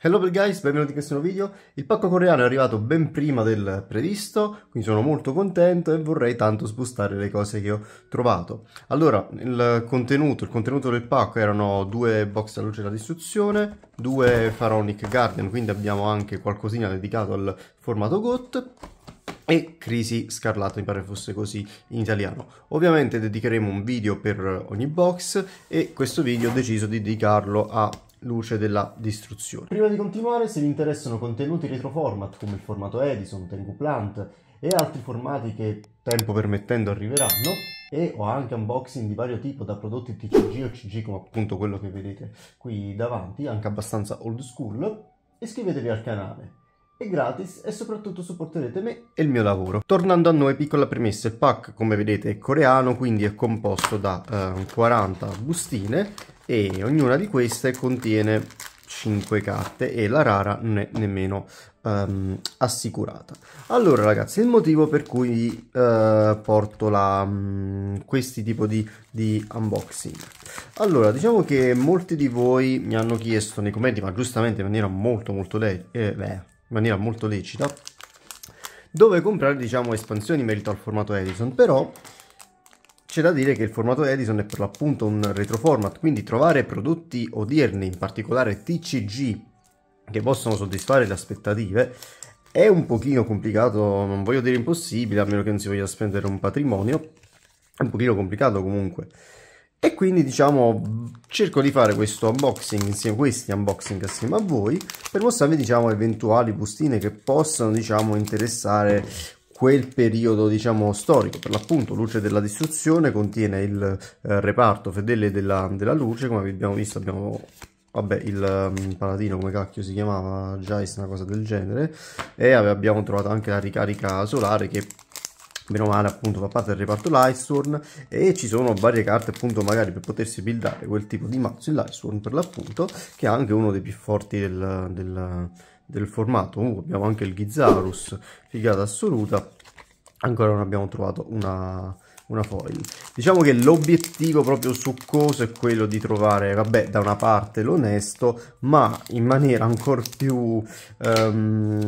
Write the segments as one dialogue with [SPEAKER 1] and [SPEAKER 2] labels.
[SPEAKER 1] Hello guys, benvenuti in questo nuovo video. Il pacco coreano è arrivato ben prima del previsto, quindi sono molto contento e vorrei tanto sbustare le cose che ho trovato. Allora, il contenuto, il contenuto del pacco erano due box alla luce da distruzione, due Pharaonic Garden, quindi abbiamo anche qualcosina dedicato al formato GOT, e Crisi Scarlata, mi pare fosse così in italiano. Ovviamente dedicheremo un video per ogni box e questo video ho deciso di dedicarlo a luce della distruzione. Prima di continuare, se vi interessano contenuti retroformat come il formato Edison, Tengu Plant e altri formati che, tempo permettendo, arriveranno, e ho anche unboxing di vario tipo da prodotti TCG o CG come appunto quello che vedete qui davanti, anche abbastanza old school, iscrivetevi al canale. È gratis e soprattutto supporterete me e il mio lavoro. Tornando a noi, piccola premessa, il pack come vedete è coreano, quindi è composto da eh, 40 bustine e ognuna di queste contiene 5 carte e la rara non è nemmeno um, assicurata. Allora ragazzi, il motivo per cui uh, porto la, um, questi tipi di, di, unboxing. Allora, diciamo che molti di voi mi hanno chiesto nei commenti, ma giustamente in maniera molto molto, eh, beh, in maniera molto lecita, dove comprare diciamo espansioni in merito al formato Edison, però c'è da dire che il formato Edison è per l'appunto un retroformat, quindi trovare prodotti odierni, in particolare TCG, che possono soddisfare le aspettative, è un pochino complicato, non voglio dire impossibile, a meno che non si voglia spendere un patrimonio, è un pochino complicato comunque. E quindi diciamo cerco di fare questo unboxing insieme a questi unboxing assieme a voi per mostrarvi diciamo eventuali bustine che possano diciamo interessare quel periodo diciamo storico per l'appunto luce della distruzione contiene il eh, reparto fedele della, della, luce come abbiamo visto abbiamo vabbè il um, paladino come cacchio si chiamava Jice una cosa del genere e abbiamo trovato anche la ricarica solare che meno male appunto fa parte del reparto Lightstorm e ci sono varie carte appunto magari per potersi buildare quel tipo di mazzo il Lightstorm per l'appunto che è anche uno dei più forti del, del del formato. Uh, abbiamo anche il Ghizzarus, figata assoluta. Ancora non abbiamo trovato una, una foil. Diciamo che l'obiettivo proprio succoso è quello di trovare, vabbè, da una parte l'onesto, ma in maniera ancora più um,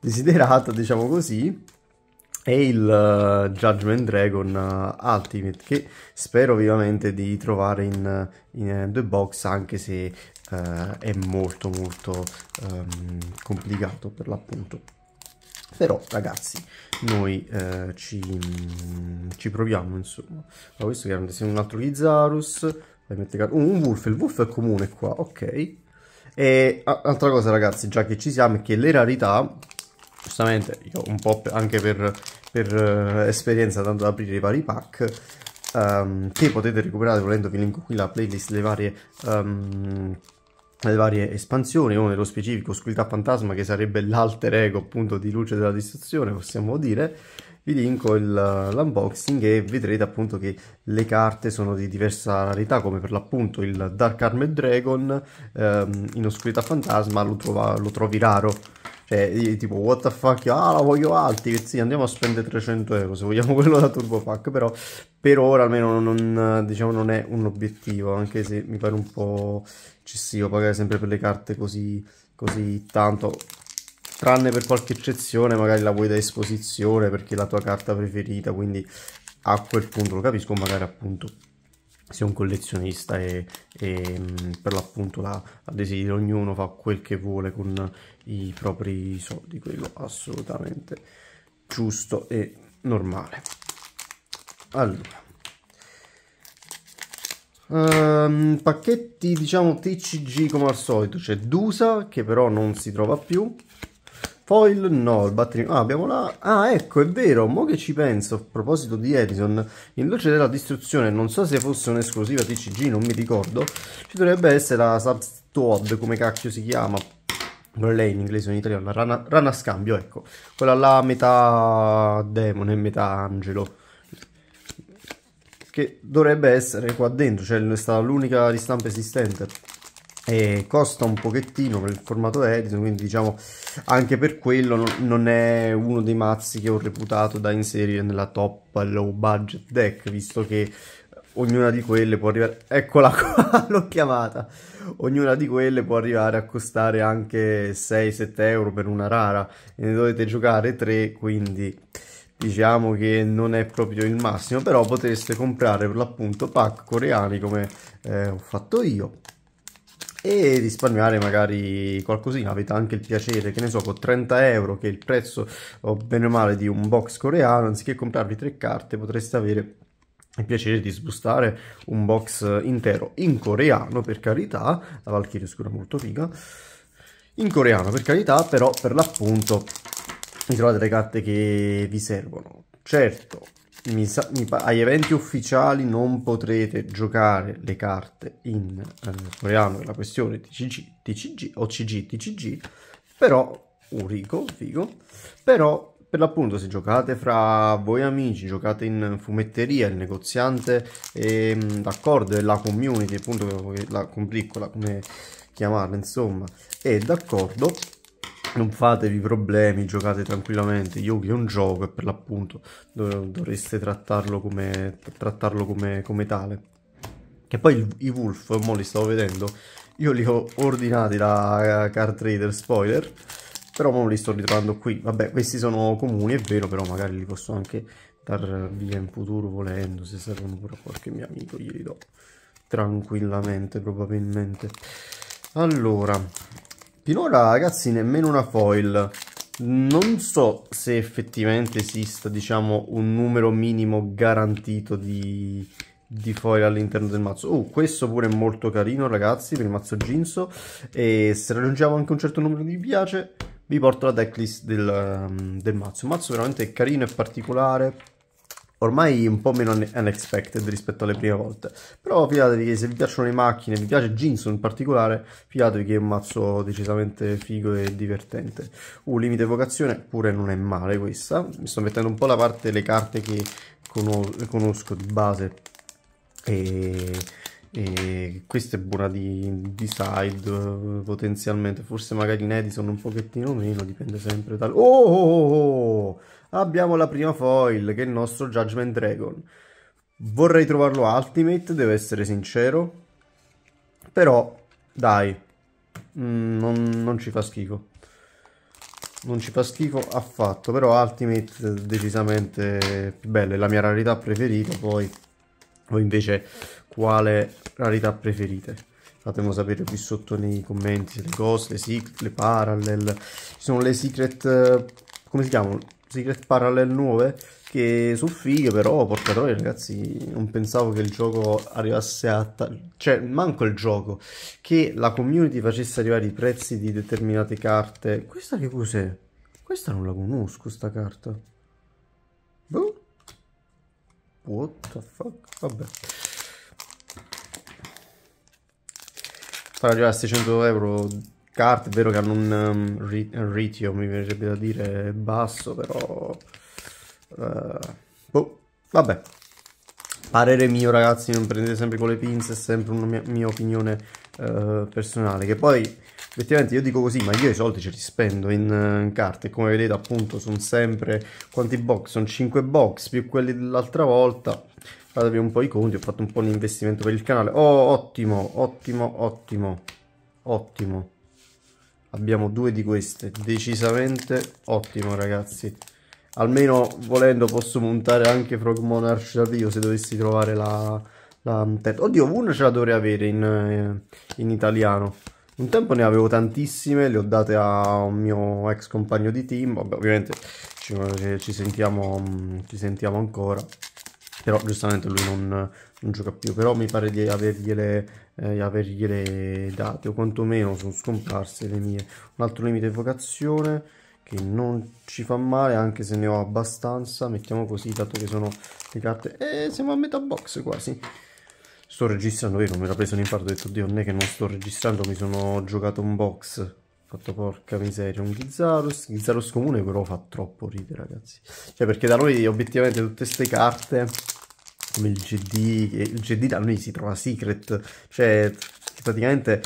[SPEAKER 1] desiderata, diciamo così, è il uh, Judgment Dragon uh, Ultimate che spero vivamente di trovare in, in uh, eh, the box anche se eh, è molto molto ehm, complicato per l'appunto però ragazzi noi eh, ci, mm, ci, proviamo insomma ma questo chiaramente è un altro Lizarus un Wolf, il Wolf è comune qua, ok e altra cosa ragazzi, già che ci siamo, è che le rarità giustamente io un po' anche per, per eh, esperienza tanto ad aprire i vari pack um, che potete recuperare volendo vi linko qui la playlist le varie um, le varie espansioni, o nello specifico Oscurità Fantasma che sarebbe l'alter ego appunto di Luce della Distruzione, possiamo dire, vi linko l'unboxing e vedrete appunto che le carte sono di diversa rarità come per l'appunto il Dark Armed Dragon ehm, in Oscurità Fantasma lo, trova, lo trovi raro e cioè, io tipo, what the fuck, ah, la voglio alti, che sì, andiamo a spendere 300 euro se vogliamo quello da TurboFac, però per ora almeno non, diciamo, non è un obiettivo, anche se mi pare un po' eccessivo pagare sempre per le carte così, così tanto, tranne per qualche eccezione, magari la vuoi da esposizione perché è la tua carta preferita, quindi a quel punto lo capisco, magari appunto sei un collezionista e, e mm, per l'appunto la, la desidera, ognuno fa quel che vuole con i propri soldi, quello assolutamente giusto e normale. Allora, um, pacchetti diciamo TCG come al solito, c'è Dusa che però non si trova più, foil no, il batterino... Ah, abbiamo la... Ah, ecco, è vero, mo che ci penso, a proposito di Edison, in luce della distruzione, non so se fosse un'esclusiva TCG, non mi ricordo, ci dovrebbe essere la Substod, come cacchio si chiama, non è lei in inglese o in italiano, la rana, rana scambio, ecco, quella là metà demone, metà angelo, che dovrebbe essere qua dentro, cioè è stata l'unica ristampa esistente eh, costa un pochettino per il formato Edison quindi diciamo anche per quello non, non, è uno dei mazzi che ho reputato da inserire nella top low budget deck visto che ognuna di quelle può arrivare eccola qua l'ho chiamata ognuna di quelle può arrivare a costare anche 6-7 euro per una rara e ne dovete giocare 3 quindi diciamo che non è proprio il massimo però potreste comprare per l'appunto pack coreani come eh, ho fatto io e risparmiare magari qualcosina avete anche il piacere che ne so con 30 euro che è il prezzo o bene o male di un box coreano anziché comprarvi tre carte potreste avere il piacere di sbustare un box intero in coreano per carità la Valkyrie oscura molto figa in coreano per carità però per l'appunto vi trovate le carte che vi servono certo mi sa, mi agli eventi ufficiali non potrete giocare le carte in eh, coreano è la questione TCG, TCG o CG, TCG, però, un rico, figo, però per l'appunto se giocate fra voi amici, giocate in fumetteria, il negoziante ehm, è d'accordo e la community, appunto la complicola come chiamarla insomma, è d'accordo non fatevi problemi, giocate tranquillamente. Yogi è un gioco e per l'appunto dov dovreste trattarlo come, trattarlo come, come tale. E poi il, i Wolf, mo li stavo vedendo, io li ho ordinati da eh, Car Trader, spoiler, però mo li sto ritrovando qui. Vabbè, questi sono comuni, è vero, però magari li posso anche dar via in futuro volendo, se servono pure a qualche mio amico glieli do tranquillamente probabilmente. Allora, Finora ragazzi nemmeno una foil. Non so se effettivamente esista diciamo un numero minimo garantito di, di foil all'interno del mazzo. Oh, questo pure è molto carino ragazzi per il mazzo Ginso. E se raggiungiamo anche un certo numero di piace vi porto la decklist del, ehm, del mazzo. Un mazzo veramente carino e particolare ormai un po' meno unexpected rispetto alle prime volte. Però fidatevi che se vi piacciono le macchine, vi piace Jinson in particolare, fidatevi che è un mazzo decisamente figo e divertente. Uh, limite evocazione pure non è male questa. Mi sto mettendo un po' da parte le carte che conosco di base. E, e questa è buona di, di side potenzialmente, forse magari in Edison un pochettino meno, dipende sempre dal... Oh! oh, oh, oh! oh! abbiamo la prima foil che è il nostro Judgment Dragon. Vorrei trovarlo Ultimate, devo essere sincero, però dai, mm, non, non ci fa schifo. Non ci fa schifo affatto, però Ultimate eh, decisamente più bella, è la mia rarità preferita, poi voi invece quale rarità preferite? Fatemelo sapere qui sotto nei commenti le cose, le secret, le parallel, ci sono le secret, eh, come si chiamano? Secret Parallel 9 che sono fighe però porca troia ragazzi non pensavo che il gioco arrivasse a ta- cioè manco il gioco che la community facesse arrivare i prezzi di determinate carte questa che cos'è? questa non la conosco sta carta boh what the fuck vabbè far arrivare a 600 euro carte, è vero che hanno un um, ritio, mi verrebbe da dire, basso, però... Uh, boh, vabbè. Parere mio, ragazzi, non prendete sempre con le pinze, è sempre una mia, mia opinione uh, personale, che poi... Effettivamente io dico così, ma io i soldi ce li spendo in, in carte, come vedete appunto sono sempre, quanti box? Sono 5 box, più quelli dell'altra volta, fatevi un po' i conti, ho fatto un po' un investimento per il canale, oh ottimo, ottimo, ottimo, ottimo, abbiamo due di queste decisamente ottimo ragazzi almeno volendo posso montare anche Frog Monarch da Dio se dovessi trovare la, la oddio una ce la dovrei avere in, eh, in italiano un tempo ne avevo tantissime, le ho date a un mio ex compagno di team, vabbè ovviamente ci, ci, sentiamo, ci sentiamo ancora però giustamente lui non, non gioca più, però mi pare di avergliele, eh, avergliele date, o quantomeno sono scomparse le mie. Un altro limite evocazione, che non ci fa male, anche se ne ho abbastanza, mettiamo così, dato che sono le carte... Eh, siamo a metà box quasi! Sto registrando, vero, mi era preso un infarto, ho detto, oddio, non è che non sto registrando, mi sono giocato un box fatto porca miseria, un Ghizzarus. Ghizzarus comune però fa troppo ridere, ragazzi. Cioè, perché da noi obiettivamente tutte queste carte, come il GD, eh, il GD da noi si trova secret, cioè praticamente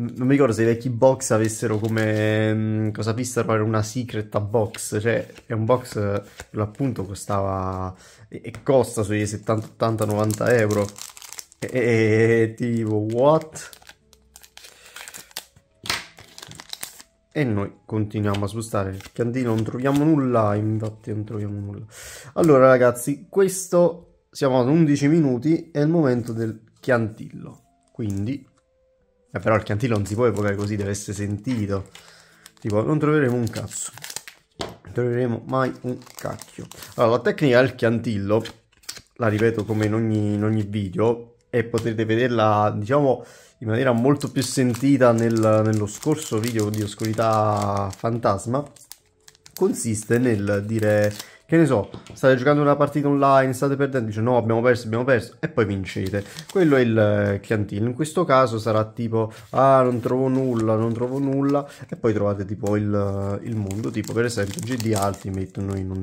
[SPEAKER 1] mm, non mi ricordo se i vecchi box avessero come mm, cosa fissero era una secret a box, cioè è un box per l'appunto costava e costa sui 70, 80, 90 euro. E, e tipo what? e noi continuiamo a spostare il piantino, non troviamo nulla, infatti non troviamo nulla. Allora ragazzi, questo siamo ad 11 minuti, è il momento del chiantillo, quindi... Eh, però il chiantillo non si può evocare così, deve essere sentito. Tipo, non troveremo un cazzo. Non troveremo mai un cacchio. Allora, la tecnica del chiantillo, la ripeto come in ogni, in ogni video, e potrete vederla, diciamo in maniera molto più sentita nel, nello scorso video di Oscurità Fantasma consiste nel dire che ne so, state giocando una partita online, state perdendo, dice no, abbiamo perso, abbiamo perso, e poi vincete. Quello è il eh, chiantino. In questo caso sarà tipo, ah, non trovo nulla, non trovo nulla, e poi trovate tipo il, eh, il mondo, tipo per esempio GD Ultimate, noi non,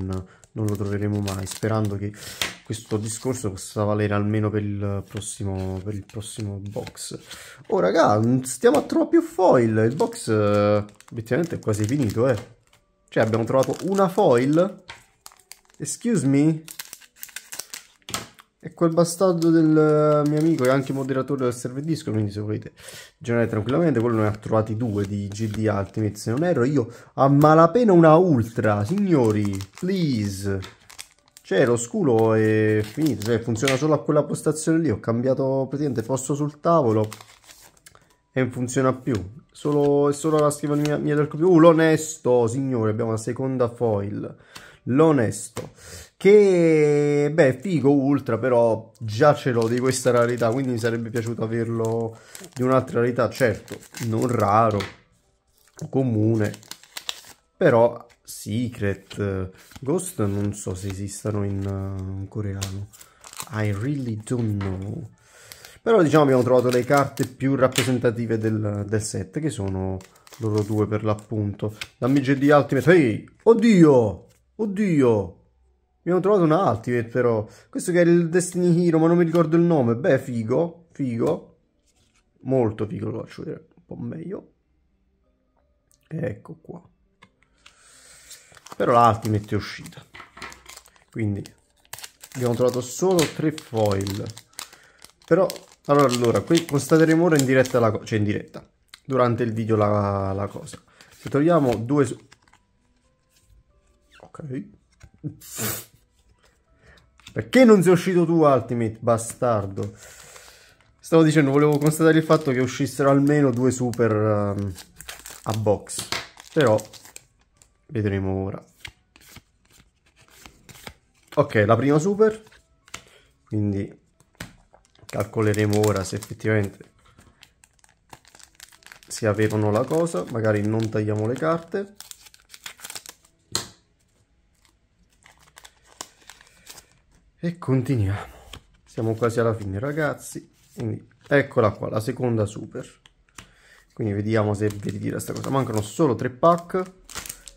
[SPEAKER 1] non lo troveremo mai, sperando che questo discorso possa valere almeno per il prossimo, per il prossimo box. Oh raga, stiamo a trovare più foil, il box eh, effettivamente è quasi finito, eh. Cioè abbiamo trovato una foil Excuse me? E quel bastardo del eh, mio amico è anche moderatore del server disco, quindi se volete generare tranquillamente, quello ne ha trovati due di GD Ultimate, se non erro, io a malapena una ultra, signori, please. Cioè, lo sculo è finito, cioè, funziona solo a quella postazione lì, ho cambiato praticamente posto sul tavolo e non funziona più. Solo, solo la scrivania mia del computer. Uh, l'onesto, signore, abbiamo la seconda foil l'onesto che beh figo ultra però già ce l'ho di questa rarità quindi mi sarebbe piaciuto averlo di un'altra rarità certo non raro comune però secret ghost non so se esistano in, in coreano I really don't know però diciamo abbiamo trovato le carte più rappresentative del, del set che sono loro due per l'appunto dammi GD Ultimate ehi hey! oddio Oddio! Abbiamo trovato un ultimate però. Questo che era il Destiny Hero, ma non mi ricordo il nome. Beh, figo, figo. Molto figo, lo faccio vedere un po' meglio. Ecco qua. Però l'ultimate è uscita. Quindi abbiamo trovato solo tre foil. Però, allora, allora qui constateremo ora in diretta la cosa. Cioè in diretta. Durante il video la, la cosa. Se troviamo due Ok. Perché non sei uscito tu Ultimate, bastardo? Stavo dicendo, volevo constatare il fatto che uscissero almeno due super um, a box. Però vedremo ora. Ok, la prima super. Quindi calcoleremo ora se effettivamente si avevano la cosa. Magari non tagliamo le carte. e continuiamo siamo quasi alla fine ragazzi quindi eccola qua la seconda super quindi vediamo se vi ritira questa cosa mancano solo tre pack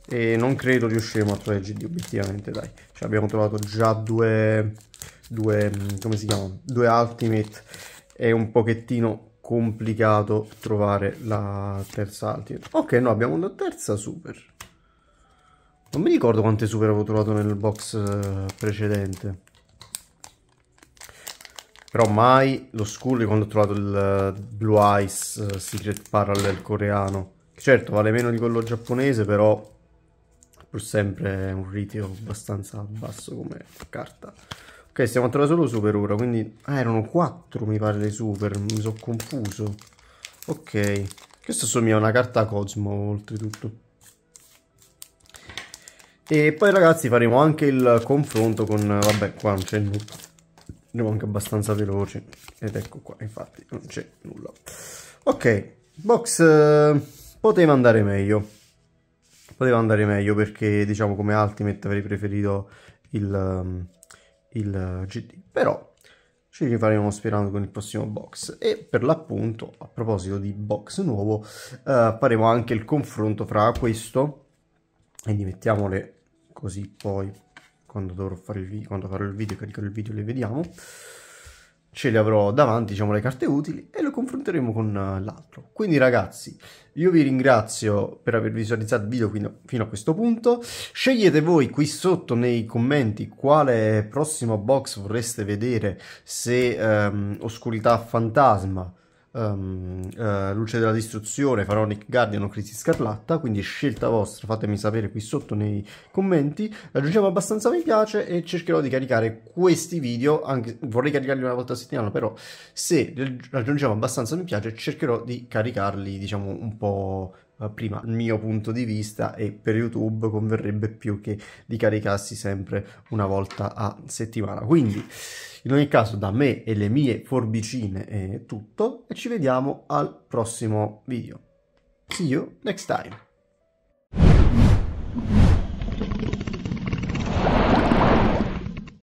[SPEAKER 1] e non credo riusciremo a trovare GD obiettivamente dai cioè, abbiamo trovato già due due mm, come si chiama due ultimate è un pochettino complicato trovare la terza ultimate ok no abbiamo una terza super non mi ricordo quante super avevo trovato nel box eh, precedente però mai lo scully quando ho trovato il eh, Blue Ice eh, Secret Parallel coreano. Certo, vale meno di quello giapponese, però pur sempre un ritiro abbastanza basso come carta. Ok, stiamo a trovare solo super ora, quindi... Ah, erano 4 mi pare le super, mi sono confuso. Ok, questo assomiglia a una carta Cosmo oltretutto. E poi ragazzi faremo anche il confronto con... vabbè, qua non c'è nulla andiamo anche abbastanza veloci ed ecco qua infatti non c'è nulla ok box eh, poteva andare meglio poteva andare meglio perché diciamo come ultimate avrei preferito il, ehm, il eh, GD però ci rifaremo sperando con il prossimo box e per l'appunto a proposito di box nuovo eh, faremo anche il confronto fra questo quindi mettiamole così poi quando dovrò fare il video, quando farò il video, caricherò il video, le vediamo. Ce le avrò davanti, diciamo, le carte utili e lo confronteremo con eh, l'altro. Quindi ragazzi, io vi ringrazio per aver visualizzato il video fino a questo punto. Scegliete voi qui sotto nei commenti quale prossimo box vorreste vedere, se um, Oscurità Fantasma, um, uh, Luce della Distruzione, Pharaonic Guardian o Crisi Scarlatta, quindi scelta vostra, fatemi sapere qui sotto nei commenti. Raggiungiamo abbastanza mi piace e cercherò di caricare questi video, anche, vorrei caricarli una volta a settimana, però se raggiungiamo abbastanza mi piace cercherò di caricarli diciamo un po' Eh, prima il mio punto di vista e per YouTube converrebbe più che li caricassi sempre una volta a settimana. Quindi in ogni caso da me e le mie forbicine è tutto e ci vediamo al prossimo video. See you next time!